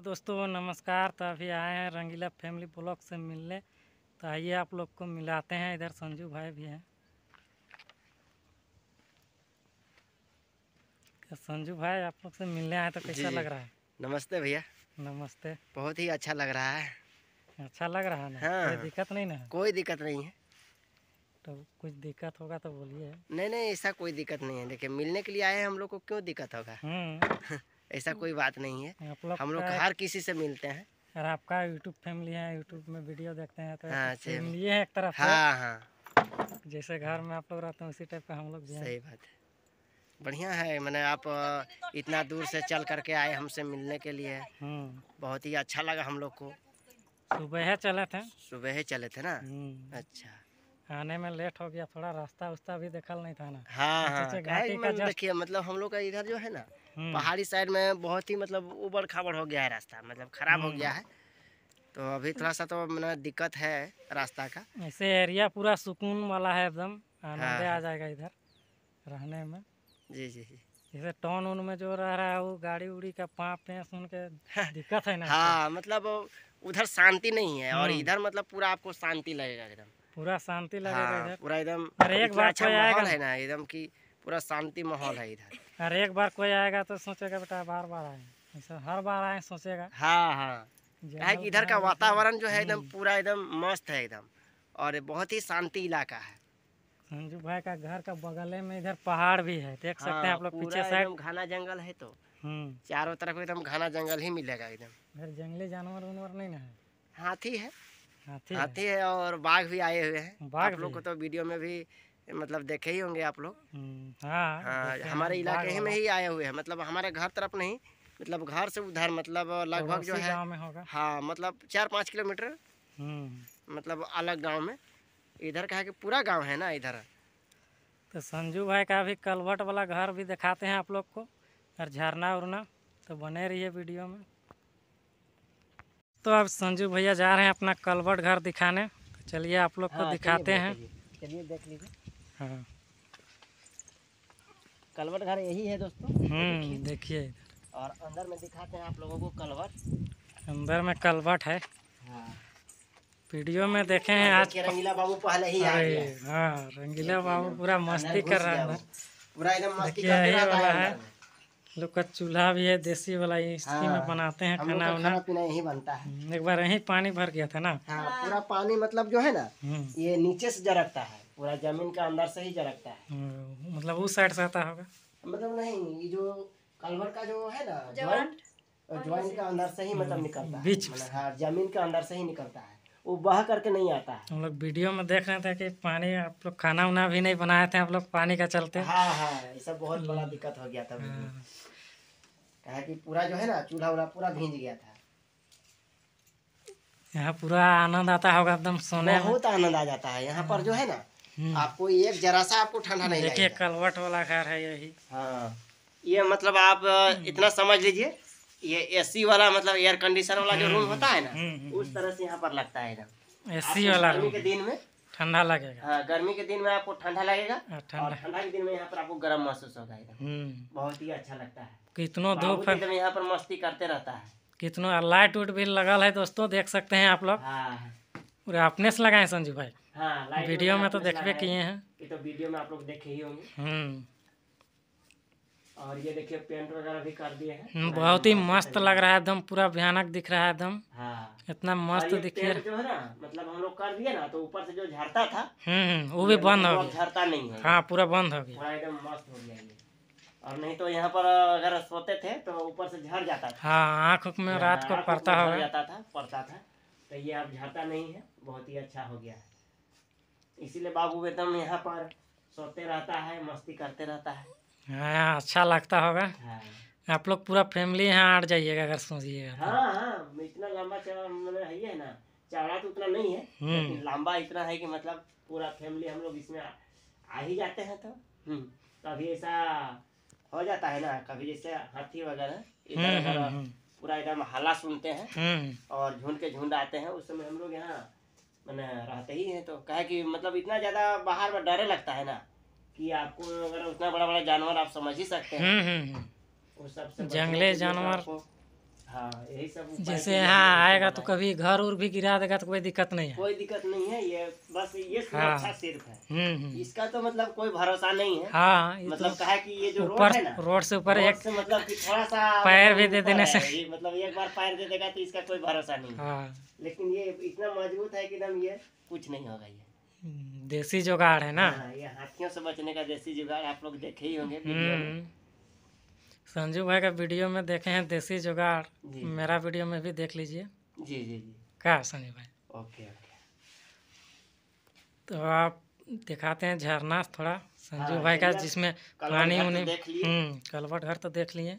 तो दोस्तों नमस्कार तो अभी आए हैं रंगीला फैमिली ब्लॉक से मिलने तो आइए आप लोग को मिलाते हैं इधर संजू भाई भी हैं संजू भाई आप लोग से मिलने आए तो कैसा लग रहा है नमस्ते भैया नमस्ते बहुत ही अच्छा लग रहा है अच्छा लग रहा है ना हाँ। कोई दिक्कत नहीं ना कोई दिक्कत नहीं है तो कुछ दिक्कत होगा तो बोलिए नहीं नहीं ऐसा कोई दिक्कत नहीं है देखिए मिलने के लिए आए हम लोग को क्यों दिक्कत होगा हम्म। ऐसा कोई बात नहीं है हम लोग हर किसी से मिलते हैं और आपका यूट्यूब फैमिली है यूट्यूब में वीडियो देखते हैं तो हाँ, फैमिली है एक तरफ हाँ हाँ जैसे घर में आप लोग रहते हैं उसी टाइप का हम लोग भी सही बात है बढ़िया है मैंने आप इतना दूर से चल करके आए हमसे मिलने के लिए हम्म। बहुत ही अच्छा लगा हम लोग को सुबह चले थे सुबह चले थे ना हम्म। अच्छा आने में लेट हो गया थोड़ा रास्ता उस्ता भी देखल नहीं था ना हाँ हाँ देखिए मतलब हम लोग का इधर जो है ना हम्म। पहाड़ी साइड में बहुत ही मतलब उबड़ खाबड़ हो गया है रास्ता मतलब खराब हो हम्म। गया है तो अभी थोड़ा सा तो मतलब दिक्कत है रास्ता का ऐसे एरिया पूरा सुकून वाला है एकदम आनंद हाँ। आ जाएगा इधर रहने में जी जी जी जैसे टॉन उन में जो रह रहा है वो गाड़ी उड़ी का पाप पे सुन के हाँ। दिक्कत है ना हाँ मतलब उधर शांति नहीं है और हम्म। इधर मतलब पूरा आपको शांति लगेगा एकदम पूरा शांति लगेगा हाँ, पूरा एकदम एक बार अच्छा माहौल है ना एकदम की पूरा शांति माहौल है इधर अरे एक बार कोई आएगा तो सोचेगा बेटा बार बार आए हर बार आए सोचेगा हाँ हाँ है कि इधर का वातावरण जो है एकदम हम्म। पूरा एकदम मस्त है एकदम और बहुत ही शांति इलाका है संजू भाई का घर का बगले में इधर पहाड़ भी है देख सकते हैं हाँ, आप लोग पीछे साइड घना जंगल है तो हम्म। चारों तरफ एकदम घना जंगल ही मिलेगा एकदम इधर जंगली जानवर उनवर नहीं ना है हाथी है हाथी है और बाघ भी आए हुए हैं बाघ लोग को तो वीडियो में भी मतलब देखे ही होंगे आप लोग हम्म, हाँ, हाँ, हमारे हाँ, इलाके ही में ही आए हुए हैं मतलब हमारे घर तरफ नहीं मतलब घर से उधर मतलब लगभग जो है हाँ मतलब चार पाँच किलोमीटर हम्म। मतलब अलग गाँव में इधर का है कि पूरा गाँव है ना इधर तो संजू भाई का भी कलवट वाला घर भी दिखाते हैं आप लोग को और झरना उरना तो बने रहिए वीडियो में तो अब संजू भैया जा रहे हैं अपना कलवट घर दिखाने तो चलिए आप लोग को हाँ, दिखाते हैं चलिए देख लीजिए हाँ कलवट घर यही है दोस्तों हम्म, देखिए और अंदर में दिखाते हैं आप लोगों को कलवट अंदर में कलवट है हाँ। वीडियो में देखे हैं आज रंगीला बाबू पहले ही आ गया हाँ रंगीला बाबू पूरा मस्ती कर रहा है पूरा एकदम मस्ती कर रहा वाला है लोग का चूल्हा भी है देसी वाला इसी हाँ, में बनाते हैं खाना उना पीना यही बनता है हम्म, एक बार यही पानी भर गया था ना हाँ, पूरा पानी मतलब जो है ना हम्म। ये नीचे से जरकता है पूरा जमीन का अंदर से ही जरकता है हम्म, मतलब उस साइड से आता होगा मतलब नहीं ये जो कलवर का जो है ना ज्वाइंट ज्वाइंट का अंदर से ही मतलब हम्म, निकलता है बीच मतलब हाँ जमीन के अंदर से ही निकलता है वो बह करके नहीं आता है हम लोग वीडियो में देख रहे थे कि पानी आप लोग खाना उना भी नहीं बनाए थे आप लोग पानी का चलते हाँ हाँ ये सब बहुत बड़ा हम्म। दिक्कत हो गया था हाँ। कहा हाँ। कि पूरा जो है ना चूल्हा उल्हा पूरा भींज गया था यहाँ पूरा आनंद आता होगा एकदम सोने बहुत आनंद आ जाता है यहाँ पर जो है ना हम्म। आपको एक जरा सा आपको ठंडा नहीं देखिए कलवट वाला घर है यही हाँ ये मतलब आप हम्म। इतना समझ लीजिए ये एसी वाला मतलब एयर कंडीशन वाला जो रूम हम्म। होता है ना उस तरह से यहाँ पर लगता है ना एसी वाला रूम के दिन में ठंडा लगेगा हाँ गर्मी के दिन में आपको ठंडा लगेगा हाँ, और ठंडा के दिन में यहाँ पर आपको गर्म महसूस होगा बहुत ही अच्छा लगता है कितनों धूप है तो यहाँ पर मस्ती करते रहता है कितनों लाइट उट भी लगा है दोस्तों देख सकते हैं आप लोग हाँ पूरा अपने से लगाए संजू भाई हाँ, वीडियो में, तो देखे किए हैं ये तो वीडियो में आप लोग देखे ही होंगे हम्म। और ये देखिए पेंट वगैरह भी कर दिए हैं हम्म, बहुत ही मस्त लग रहा है एकदम पूरा भयानक दिख रहा है एकदम हाँ। इतना मस्त दिख रहा है जो है ना मतलब हम लोग कर दिए ना तो ऊपर से जो झरता था हम्म, हम्म वो भी बंद हो गया झरता नहीं है हाँ पूरा बंद हो गया एकदम मस्त हो गया और नहीं तो यहाँ पर अगर सोते थे तो ऊपर से झड़ जाता था हाँ आँख में रात को पड़ता हो जाता था पड़ता था तो ये अब झाता नहीं है बहुत ही अच्छा हो गया है इसीलिए बाबू एकदम यहाँ पर सोते रहता है मस्ती करते रहता है हाँ अच्छा लगता होगा हाँ। आप लोग पूरा फैमिली यहाँ आड़ जाइएगा अगर सोचिएगा तो। हाँ हाँ इतना लंबा चौड़ा मतलब है, ना चौड़ा तो उतना नहीं है हम्म। लंबा इतना है कि मतलब पूरा फैमिली हम लोग इसमें आ, आ ही जाते हैं तो हम्म, कभी ऐसा हो जाता है ना कभी जैसे हाथी वगैरह इधर पूरा एकदम हल्ला सुनते हैं हम्म। और झुंड के झुंड आते हैं उस समय हम लोग यहाँ मैंने रहते ही हैं तो कहे कि मतलब इतना ज़्यादा बाहर में डरे लगता है ना कि आपको अगर उतना बड़ा बड़ा जानवर आप समझ ही सकते हैं हम्म, हम्म, सबसे जंगले जानवर हाँ यही सब जैसे यहाँ आएगा तो कभी घर उर भी गिरा देगा तो कोई दिक्कत नहीं है कोई दिक्कत नहीं है ये बस ये सुरक्षा हाँ। अच्छा सिर्फ है हम्म, हम्म। इसका तो मतलब कोई भरोसा नहीं है हाँ तो मतलब तो कहा कि ये जो ना रोड से ऊपर एक से मतलब कि थोड़ा सा पैर भी दे देने से मतलब एक बार पैर दे देगा तो इसका कोई भरोसा नहीं है हाँ। लेकिन ये इतना मजबूत है की ये कुछ नहीं होगा ये हम्म, देसी जुगाड़ है ना हाँ, ये हाथियों से बचने का देसी जुगाड़ आप लोग देखे ही होंगे संजू भाई का वीडियो में देखे हैं देसी जुगाड़ मेरा वीडियो में भी देख लीजिए जी जी जी क्या संजू भाई ओके ओके तो आप दिखाते हैं झरना थोड़ा संजू हाँ, भाई का जिसमें पानी तो उन्हें हम्म, कलवट घर तो देख लिए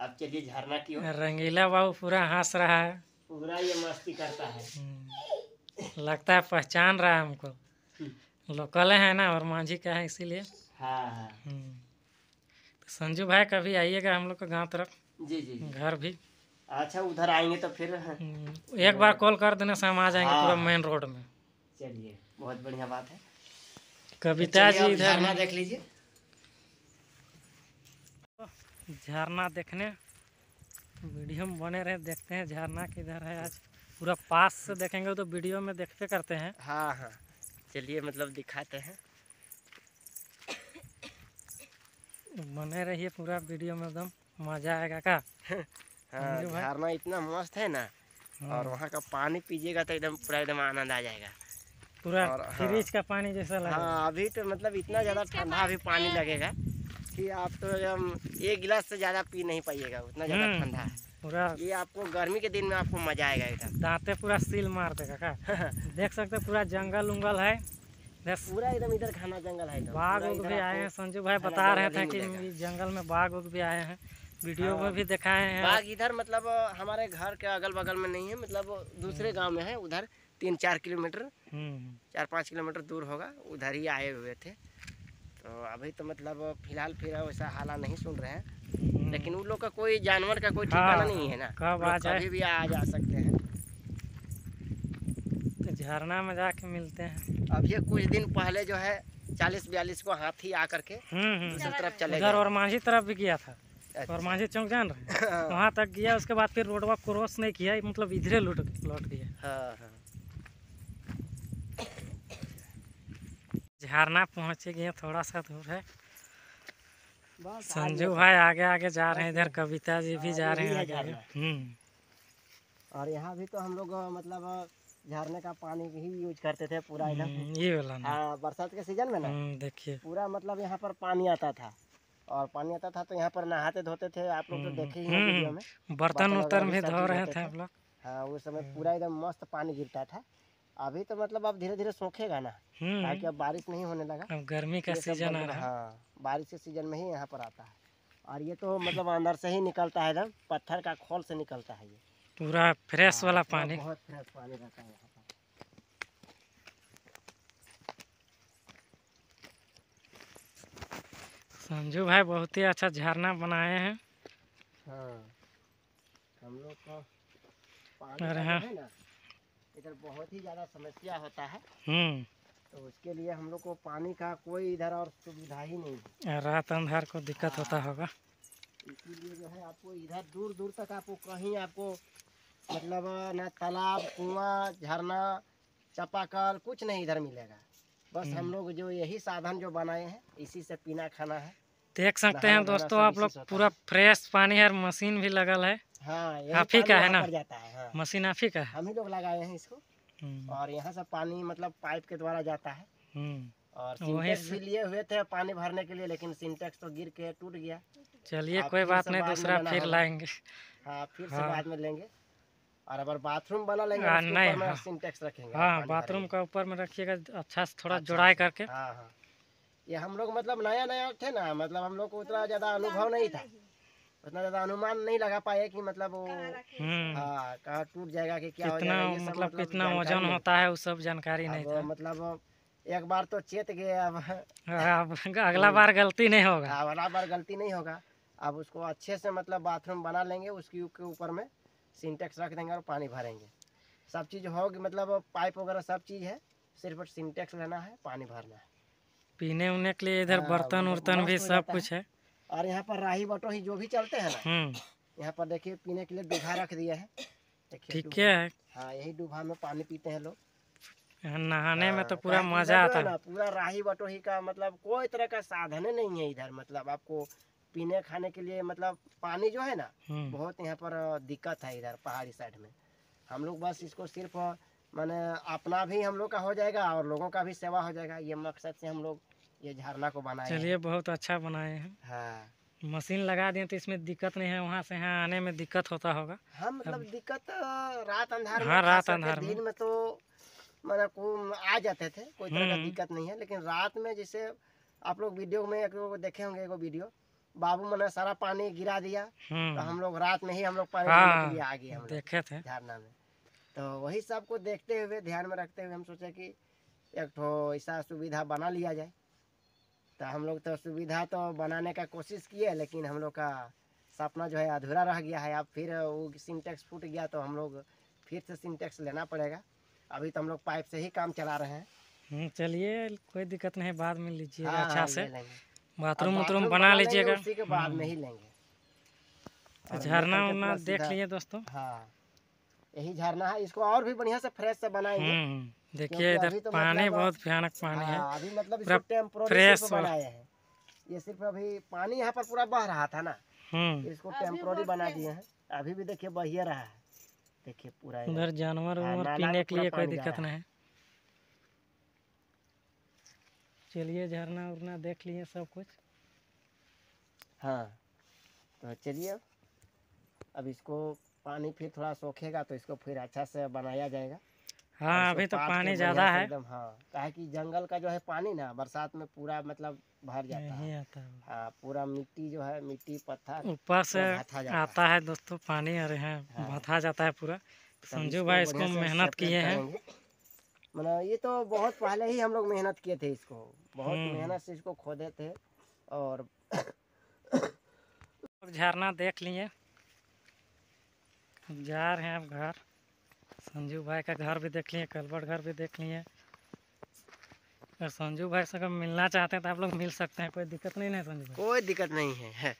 अब चलिए झरना की रंगीला बाबू पूरा हंस रहा है पूरा ये मस्ती करता है हम्म, लगता है पहचान रहा है हमको हम्म। लोकल है ना और मांझी का है इसीलिए हाँ, हाँ। संजू भाई कभी आइएगा हम लोग का गाँव तरफ जी जी घर भी अच्छा उधर आएंगे तो फिर हम्म, एक बार कॉल कर देने से हम आ जाएंगे पूरा हाँ। मेन रोड में चलिए बहुत बढ़िया बात है कविता तो जी इधर देख लीजिए झरना देखने वीडियो में बने रहे देखते हैं झरना किधर है आज पूरा पास से देखेंगे तो वीडियो में देखते करते हैं हाँ हाँ चलिए मतलब दिखाते हैं बने रहिए पूरा वीडियो में एकदम मजा आएगा का हाँ, झरना इतना मस्त है ना हाँ। और वहाँ का पानी पीजिएगा तो एकदम पूरा एकदम आनंद आ जाएगा पूरा हाँ। फ्रिज का पानी जैसा लगा हाँ अभी तो मतलब इतना ज़्यादा ठंडा अभी पानी लगेगा कि आप तो एकदम एक गिलास से ज़्यादा पी नहीं पाइएगा उतना ज़्यादा हम्म। ठंडा है पूरा ये आपको गर्मी के दिन में आपको मजा आएगा एकदम दांते पूरा सील मार देगा का देख सकते पूरा जंगल उंगल है पूरा एकदम इधर खाना जंगल है बाघ उग भी आए हैं संजू भाई बता रहे थे कि जंगल में बाघ उग भी आए हैं वीडियो हाँ। में भी दिखाए हैं बाघ इधर मतलब हमारे घर के अगल बगल में नहीं है मतलब दूसरे गाँव में है उधर तीन चार किलोमीटर हम्म। चार पाँच किलोमीटर दूर होगा उधर ही आए हुए थे तो अभी तो मतलब फिलहाल फिर वैसा हाला नहीं सुन रहे हैं हम्म। लेकिन उन लोग का कोई जानवर का कोई ठिकाना हाँ। नहीं है ना कभी भी आ जा सकते हैं झरना में जाके मिलते हैं अब ये कुछ दिन पहले जो है चालीस बयालीस को हाथी आ करके हम्म, हम्म। तरफ चले उधर और मांझी तरफ भी गया था अच्छा। और मांझी चौक जान रहे हाँ। वहाँ तक गया उसके बाद फिर रोडवा क्रॉस नहीं किया मतलब इधरे लौट लौट गया हाँ हाँ झरना पहुँचे गए थोड़ा सा दूर है संजू भाई आगे आगे जा रहे हैं इधर कविता जी भी जा रहे हैं आगे, आगे। हम्म। और यहाँ भी तो हम लोग मतलब झरने का पानी ही यूज करते थे पूरा इधर हम्म, ये वाला हाँ बरसात के सीजन में ना हम्म, देखिए पूरा मतलब यहाँ पर पानी आता था और पानी आता था तो यहाँ पर नहाते धोते थे आप लोग तो हम्म, देखे ही बर्तन उर्तन भी धो रहे थे हाँ उस समय पूरा एकदम मस्त पानी गिरता था अभी तो मतलब अब धीरे धीरे सोखेगा ना ताकि अब बारिश नहीं होने लगा अब गर्मी का सीजन आ रहा है हाँ बारिश के सीजन में ही यहाँ पर आता है और ये तो मतलब अंदर से ही निकलता है एकदम पत्थर का खोल से निकलता है ये पूरा फ्रेश हाँ, वाला पानी बहुत फ्रेश पानी रहता है संजू भाई बहुत ही अच्छा झरना बनाए हैं हाँ हम लोग को पानी हाँ। है ना इधर बहुत ही ज़्यादा समस्या होता है हम्म। तो उसके लिए हम लोग को पानी का कोई इधर और सुविधा ही नहीं रात अंधार को दिक्कत हाँ। होता होगा इसीलिए जो है आपको इधर दूर दूर तक आपको कहीं आपको मतलब ना तालाब कुआं झरना चापाकल कुछ नहीं इधर मिलेगा बस हम्म। हम लोग जो यही साधन जो बनाए हैं इसी से पीना खाना है देख सकते हैं दोस्तों आप लोग पूरा फ्रेश पानी है मशीन भी लगल है हाँ काफी हाँ, का है ना जाता है हाँ। मशीन काफी हाँ, का है हम ही लोग लगाए हैं इसको हम्म। और यहाँ से पानी मतलब पाइप के द्वारा जाता है हम्म। और सिंटेक्स भी लिए हुए थे पानी भरने के लिए लेकिन सिंटेक्स तो गिर के टूट गया चलिए कोई बात नहीं दूसरा फिर लाएंगे हाँ फिर से हाँ। बाद में लेंगे और अगर बाथरूम बना लेंगे आ, हाँ, नहीं हाँ, सिंटेक्स रखेंगे हाँ बाथरूम का ऊपर में रखिएगा अच्छा से थोड़ा अच्छा, जुड़ाई करके हाँ हाँ ये हम लोग मतलब नया नया थे ना मतलब हम लोग को उतना ज़्यादा अनुभव नहीं था उतना ज़्यादा अनुमान नहीं लगा पाए कि मतलब वो हम्म। हाँ कहाँ टूट जाएगा कि क्या कितना, मतलब, मतलब कितना वजन होता है वो सब जानकारी नहीं था मतलब एक बार तो चेत गए अब हम्म। हाँ, अगला बार गलती नहीं होगा अगला बार गलती नहीं होगा अब उसको अच्छे से मतलब बाथरूम बना लेंगे उसकी के ऊपर में सिंटेक्स रख देंगे और पानी भरेंगे सब चीज़ होगी मतलब पाइप वगैरह सब चीज़ है सिर्फ सिंटेक्स लेना है पानी भरना है पीने उने के लिए इधर हाँ, बर्तन मतलब उर्तन भी सब कुछ है और यहाँ पर राही बटो ही जो भी चलते हैं ना हम्म। यहाँ पर देखिए पीने के लिए डूबा रख दिया है ठीक है हाँ यही डूबा में पानी पीते हैं लोग नहाने में तो हाँ, पूरा मजा आता है पूरा राही बटोही का मतलब कोई तरह का साधन नहीं है इधर मतलब आपको पीने खाने के लिए मतलब पानी जो है ना हम्म। बहुत यहाँ पर दिक्कत है इधर पहाड़ी साइड में हम लोग बस इसको सिर्फ माने अपना भी हम लोग का हो जाएगा और लोगों का भी सेवा हो जाएगा ये मकसद से हम लोग ये झरना को बनाए चलिए बहुत अच्छा बनाए हैं हाँ मशीन लगा दिए तो इसमें दिक्कत नहीं है वहाँ से यहाँ आने में दिक्कत होता होगा हाँ मतलब दिक्कत रात अंधार हाँ रात अंधार दिन में तो मतलब को आ जाते थे कोई तरह का हम्म। दिक्कत नहीं है लेकिन रात में जैसे आप लोग वीडियो में एक देखे होंगे वीडियो बाबू मैंने सारा पानी गिरा दिया तो हम्म। हम लोग रात में ही हम लोग पानी हाँ, के लिए हाँ, आ गए हम देखे थे झरना में तो वही सब को देखते हुए ध्यान में रखते हुए हम सोचे कि एक तो ऐसा सुविधा बना लिया जाए तो हम लोग तो सुविधा तो बनाने का कोशिश किए लेकिन हम लोग का सपना जो है अधूरा रह गया है अब फिर वो सिंटेक्स फूट गया तो हम लोग फिर से सिंटेक्स लेना पड़ेगा अभी तो हम लोग पाइप से ही काम चला रहे हैं हम्म, चलिए कोई दिक्कत नहीं बाद में लीजिए हाँ, हाँ, अच्छा से बाथरूम उथरूम बना लीजिएगा उसी के बाद में हम्म। ही लेंगे अच्छा, झरना उरना देख लीजिए दोस्तों हाँ यही झरना है इसको और भी बढ़िया से फ्रेश से बनाएंगे हम्म, देखिए इधर तो पानी मतलब बहुत भयानक पानी है हाँ, अभी मतलब फ्रेश बनाए हैं ये सिर्फ अभी पानी यहाँ पर पूरा बह रहा था ना हम्म। इसको टेम्प्रोरी बना दिए हैं अभी भी देखिए बहिया रहा है देखिए पूरा इधर जानवर हाँ, पीने के लिए कोई दिक्कत नहीं है चलिए झरना उरना देख लिए सब कुछ हाँ तो चलिए अब अब इसको पानी फिर थोड़ा सोखेगा तो इसको फिर अच्छा से बनाया जाएगा हाँ अभी तो पानी ज़्यादा है एकदम हाँ काहे कि जंगल का जो है पानी ना बरसात में पूरा मतलब भर जाता है आता हाँ पूरा मिट्टी जो है मिट्टी पत्थर ऊपर से आता है दोस्तों पानी अरे है हाँ, हाँ। भथा जाता है पूरा संजू भाई इसको मेहनत किए हैं मतलब ये तो बहुत पहले ही हम लोग मेहनत किए थे इसको बहुत हम्म। मेहनत से इसको खोदे थे और झरना देख लिए जा रहे हैं अब घर संजू भाई का घर भी देख लिए कलबट घर भी देख लिए अगर संजू भाई से अगर मिलना चाहते हैं तो आप लोग मिल सकते हैं कोई दिक्कत नहीं है संजू भाई कोई दिक्कत नहीं है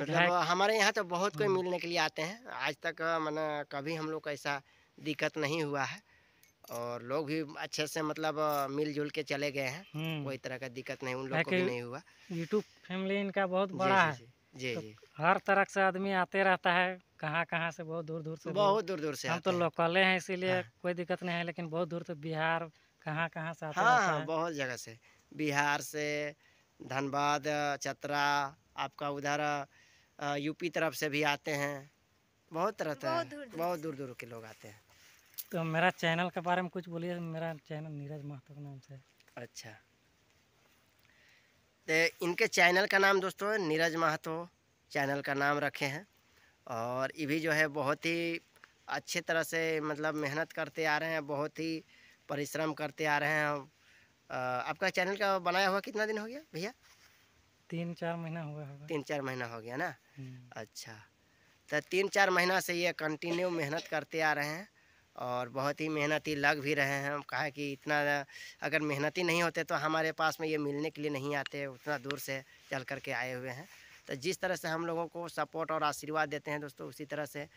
मतलब हमारे यहाँ तो बहुत कोई हम्म। मिलने के लिए आते हैं आज तक मैंने कभी हम लोग ऐसा दिक्कत नहीं हुआ है और लोग भी अच्छे से मतलब मिलजुल के चले गए हैं हम्म। कोई तरह का दिक्कत नहीं उन लोग को भी नहीं हुआ यूट्यूब फैमिली इनका बहुत बड़ा है जी तो जी हर तरह से आदमी आते रहता है कहाँ कहाँ से बहुत दूर दूर से बहुत दूर दूर से हम तो लोकले हैं इसीलिए हाँ। कोई दिक्कत नहीं है लेकिन बहुत दूर से बिहार कहाँ कहाँ से आते हाँ, हाँ, बहुत जगह से बिहार से धनबाद चतरा आपका उधर यूपी तरफ से भी आते हैं बहुत तरह बहुत दूर दूर के लोग आते हैं तो मेरा चैनल के बारे में कुछ बोलिए मेरा चैनल नीरज महतो के नाम से अच्छा तो इनके चैनल का नाम दोस्तों नीरज महतो चैनल का नाम रखे हैं और ये भी जो है बहुत ही अच्छे तरह से मतलब मेहनत करते आ रहे हैं बहुत ही परिश्रम करते आ रहे हैं आपका चैनल का बनाया हुआ कितना दिन हो गया भैया तीन चार महीना हुआ होगा तीन चार महीना हो गया ना हम्म। अच्छा तो तीन चार महीना से ये कंटिन्यू मेहनत करते आ रहे हैं और बहुत ही मेहनती लग भी रहे हैं हम कहा कि इतना अगर मेहनती नहीं होते तो हमारे पास में ये मिलने के लिए नहीं आते उतना दूर से चल कर के आए हुए हैं तो जिस तरह से हम लोगों को सपोर्ट और आशीर्वाद देते हैं दोस्तों उसी तरह से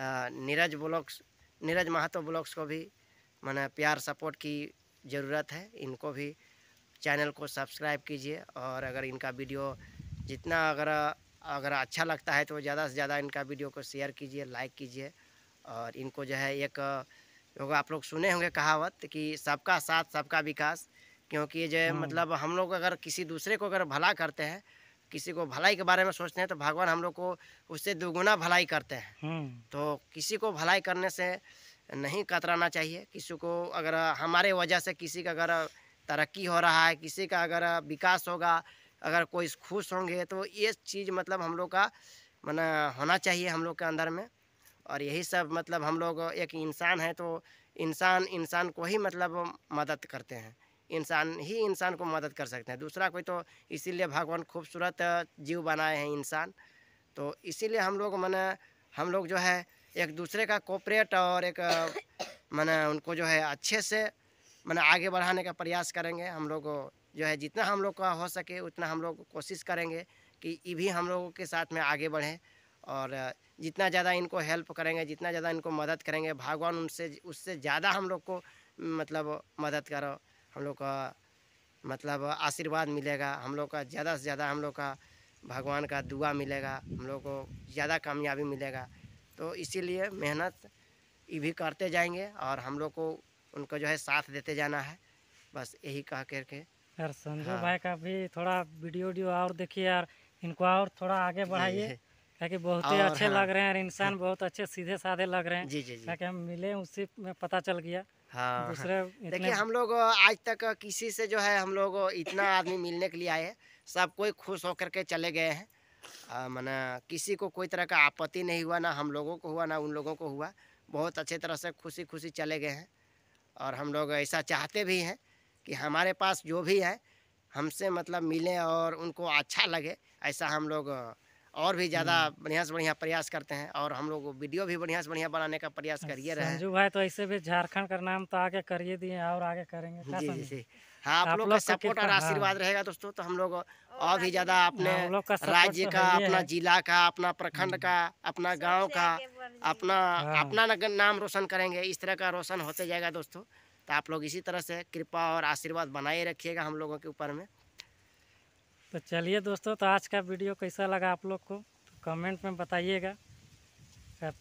नीरज ब्लॉक्स नीरज महतो ब्लॉक्स को भी मैंने प्यार सपोर्ट की ज़रूरत है इनको भी चैनल को सब्सक्राइब कीजिए और अगर इनका वीडियो जितना अगर अगर अच्छा लगता है तो ज़्यादा से ज़्यादा इनका वीडियो को शेयर कीजिए लाइक कीजिए और इनको जो है एक होगा आप लोग सुने होंगे कहावत कि सबका साथ सबका विकास क्योंकि जो है हाँ। मतलब हम लोग अगर किसी दूसरे को अगर भला करते हैं किसी को भलाई के बारे में सोचते हैं तो भगवान हम लोग को उससे दोगुना भलाई करते हैं हाँ। तो किसी को भलाई करने से नहीं कतराना चाहिए किसी को अगर हमारे वजह से किसी का अगर तरक्की हो रहा है किसी का अगर विकास होगा अगर कोई खुश होंगे तो ये चीज़ मतलब हम लोग का मना होना चाहिए हम लोग के अंदर में और यही सब मतलब हम लोग एक इंसान हैं तो इंसान इंसान को ही मतलब मदद करते हैं इंसान ही इंसान को मदद कर सकते हैं दूसरा कोई तो इसीलिए भगवान खूबसूरत जीव बनाए हैं इंसान तो इसीलिए हम लोग मैंने हम लोग जो है एक दूसरे का कोपरेट और एक मैंने उनको जो है अच्छे से मैंने आगे बढ़ाने का प्रयास करेंगे हम लोग जो है जितना हम लोग का हो सके उतना हम लोग कोशिश करेंगे कि ये भी हम लोगों के साथ में आगे बढ़ें और जितना ज़्यादा इनको हेल्प करेंगे जितना ज़्यादा इनको मदद करेंगे भगवान उनसे उससे ज़्यादा हम लोग को मतलब मदद करो हम लोग का मतलब आशीर्वाद मिलेगा हम लोग का ज़्यादा से ज़्यादा हम लोग का भगवान का दुआ मिलेगा हम लोग को ज़्यादा कामयाबी मिलेगा तो इसीलिए मेहनत ये भी करते जाएंगे और हम लोग को उनको जो है साथ देते जाना है बस यही कह कर के यार संजू हाँ। भाई का भी थोड़ा वीडियो वीडियो और देखिए यार इनको और थोड़ा आगे बढ़ाइए ताकि बहुत ही अच्छे हाँ। लग रहे हैं और इंसान हाँ। बहुत अच्छे सीधे साधे लग रहे हैं जी जी जी ताकि हम मिले उसी में पता चल गया हाँ दूसरे देखिए हम लोग आज तक किसी से जो है हम लोग इतना आदमी मिलने के लिए आए हैं सब कोई खुश होकर के चले गए हैं मैंने किसी को कोई तरह का आपत्ति नहीं हुआ ना हम लोगों को हुआ ना उन लोगों को हुआ बहुत अच्छे तरह से खुशी खुशी चले गए हैं और हम लोग ऐसा चाहते भी हैं कि हमारे पास जो भी है हमसे मतलब मिले और उनको अच्छा लगे ऐसा हम लोग और भी ज़्यादा बढ़िया से बढ़िया प्रयास करते हैं और हम लोग वीडियो भी बढ़िया से बढ़िया बनाने का प्रयास करिए रहे संजू भाई तो ऐसे भी झारखंड का नाम तो आगे करिए दिए और आगे करेंगे जी जी हाँ आप, आप लोग का सपोर्ट और हाँ। आशीर्वाद रहेगा दोस्तों तो हम लोग और भी ज़्यादा अपने हाँ, राज्य तो का अपना जिला का अपना प्रखंड का अपना गाँव का अपना हाँ। अपना नाम रोशन करेंगे इस तरह का रोशन होते जाएगा दोस्तों तो आप लोग इसी तरह से कृपा और आशीर्वाद बनाए रखिएगा हम लोगों के ऊपर में तो चलिए दोस्तों तो आज का वीडियो कैसा लगा आप लोग को तो कमेंट में बताइएगा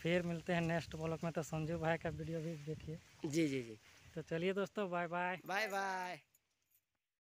फिर मिलते हैं नेक्स्ट ब्लॉग में तो संजू भाई का वीडियो भी देखिए जी जी जी तो चलिए दोस्तों बाय बाय बाय बाय